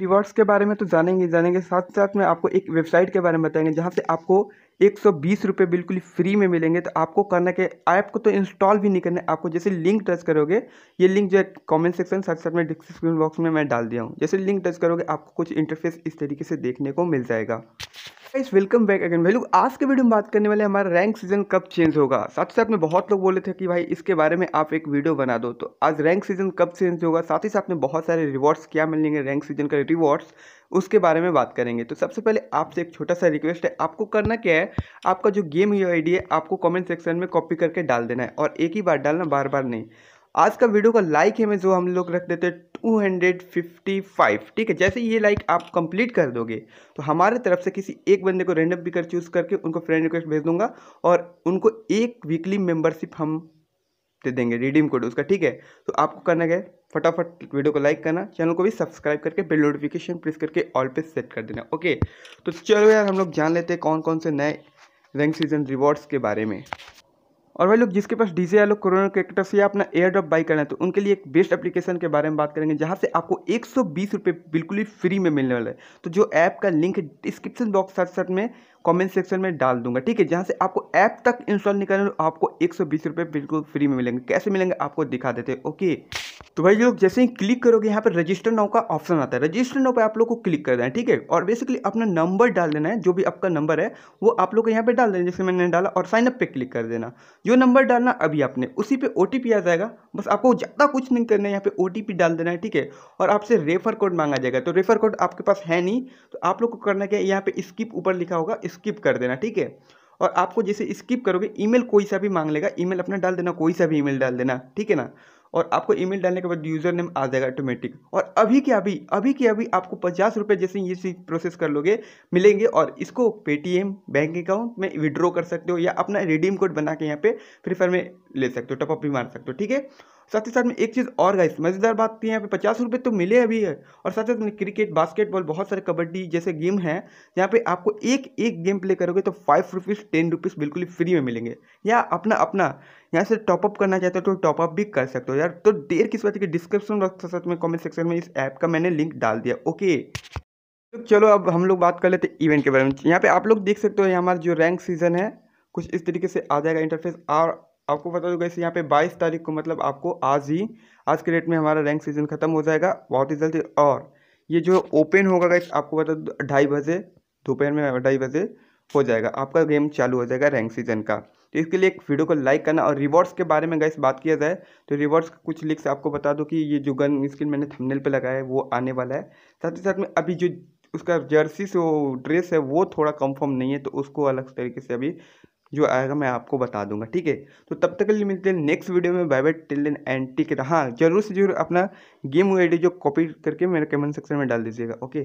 rewards के बारे में तो जानेंगे जानेंगे साथ साथ में आपको एक वेबसाइट के बारे में बताएंगे जहाँ से आपको एक सौ बीस रुपये बिल्कुल फ्री में मिलेंगे तो आपको करना है ऐप को तो इंस्टॉल भी नहीं करना है आपको जैसे लिंक टच करोगे ये लिंक जो है कमेंट सेक्शन साथ साथ में डिस्क्रिप्शन बॉक्स में मैं डाल दिया हूँ जैसे लिंक टच करोगे आपको कुछ इंटरफेस इस तरीके से देखने को मिल जाएगा इस वेलकम बैक अगेन भाई लोग आज के वीडियो में बात करने वाले हमारा रैंक सीजन कब चेंज होगा साथ ही साथ में बहुत लोग बोले थे कि भाई इसके बारे में आप एक वीडियो बना दो तो आज रैंक सीजन कब चेंज होगा साथ ही साथ में बहुत सारे रिवॉर्ड्स क्या मिलेंगे रैंक सीजन का रिवॉर्ड्स उसके बारे में बात करेंगे तो सबसे पहले आपसे एक छोटा सा रिक्वेस्ट है आपको करना क्या है आपका जो गेम यू आई है आपको कॉमेंट सेक्शन में कॉपी करके डाल देना है और एक ही बार डालना बार बार नहीं आज का वीडियो का लाइक है में जो हम लोग रख देते हैं 255 ठीक है जैसे ये लाइक आप कंप्लीट कर दोगे तो हमारे तरफ से किसी एक बंदे को रैंडम पिकर चूज़ करके उनको फ्रेंड रिक्वेस्ट भेज दूंगा और उनको एक वीकली मेंबरशिप हम दे देंगे रिडीम कोड उसका ठीक है तो आपको करना क्या है फटाफट वीडियो को लाइक करना चैनल को भी सब्सक्राइब करके बेल नोटिफिकेशन प्रेस करके ऑल पे सेट कर देना ओके तो चलो यार हम लोग जान लेते हैं कौन कौन से नए रैंक सीजन रिवॉर्ड्स के बारे में और भाई लोग जिसके पास डीजे या लोग कोरोना क्रिकेटर्स या अपना एयर ड्रॉप बाई करना है तो उनके लिए एक बेस्ट एप्लीकेशन के बारे में बात करेंगे जहाँ से आपको एक सौ बिल्कुल ही फ्री में मिलने वाला है तो जो ऐप का लिंक डिस्क्रिप्शन बॉक्स साथ साथ में कमेंट सेक्शन में डाल दूंगा ठीक है जहाँ से आपको ऐप तक इंस्टॉल नहीं करना आपको एक सौ बिल्कुल फ्री में मिलेंगे कैसे मिलेंगे आपको दिखा देते हैं ओके तो भाई लोग जैसे ही क्लिक करोगे यहाँ पर रजिस्टर नाउ का ऑप्शन आता है रजिस्टर नाउ पे आप लोग को क्लिक कर देना है ठीक है और बेसिकली अपना नंबर डाल देना है जो भी आपका नंबर है वो आप लोग को यहाँ पे डाल देना जैसे मैंने डाला और साइन अप पे क्लिक कर देना जो नंबर डालना अभी आपने उसी पे ओ आ जाएगा बस आपको ज़्यादा कुछ नहीं करना है यहाँ पे ओ डाल देना है ठीक है और आपसे रेफर कोड मांगा जाएगा तो रेफर कोड आपके पास है नहीं तो आप लोग को करना क्या यहाँ पे स्किप ऊपर लिखा होगा स्किप कर देना ठीक है और आपको जैसे स्किप करोगे ईमेल कोई सा भी मांग लेगा ईमेल अपना डाल देना कोई सा भी ईमेल डाल देना ठीक है ना और आपको ईमेल डालने के बाद यूज़र नेम आ जाएगा ऑटोमेटिक और अभी के अभी अभी के अभी आपको पचास रुपये जैसे ये चीज़ प्रोसेस कर लोगे मिलेंगे और इसको पेटीएम बैंक अकाउंट में विड्रॉ कर सकते हो या अपना रिडीम कोड बना के यहाँ पे फ्री फायर में ले सकते हो टॉपअप भी मार सकते हो ठीक है साथ ही साथ में एक चीज़ और गाइस मज़ेदार बात थी तो यहाँ पे पचास रुपये तो मिले अभी है और साथ ही साथ में क्रिकेट बास्केटबॉल बहुत सारे कबड्डी जैसे गेम हैं यहाँ पे आपको एक एक गेम प्ले करोगे तो फाइव रुपीज़ टेन रुपीज़ बिल्कुल फ्री में मिलेंगे या अपना अपना यहाँ से टॉपअप करना चाहते हो तो टॉपअप भी कर सकते हो यार तो देर किस बात की डिस्क्रिप्शन बॉक्स साथ में कमेंट सेक्शन में इस ऐप का मैंने लिंक डाल दिया ओके तो चलो अब हम लोग बात कर लेते हैं इवेंट के बारे में यहाँ पे आप लोग देख सकते हो हमारा जो रैंक सीजन है कुछ इस तरीके से आ जाएगा इंटरफेस और आपको बता दो कैसे यहाँ पे 22 तारीख को मतलब आपको आज ही आज के डेट में हमारा रैंक सीजन खत्म हो जाएगा बहुत ही जल्दी और ये जो ओपन होगा गैस आपको बता दो ढाई बजे दोपहर में ढाई बजे हो जाएगा आपका गेम चालू हो जाएगा रैंक सीजन का तो इसके लिए एक वीडियो को लाइक करना और रिवॉर्ड्स के बारे में गैस बात किया जाए तो रिवॉर्ड्स का कुछ लिख्स आपको बता दो कि ये जो गन स्किन मैंने थमनेल पर लगाया है वो आने वाला है साथ ही साथ में अभी जो उसका जर्सी से वो ड्रेस है वो थोड़ा कंफर्म नहीं है तो उसको अलग तरीके से अभी जो आएगा मैं आपको बता दूंगा ठीक है तो तब तक के लिए मिलते हैं नेक्स्ट वीडियो में bye bye till then and टिक हाँ जरूर से जरूर अपना गेम वो आईडी जो कॉपी करके मेरे कमेंट सेक्शन में डाल दीजिएगा ओके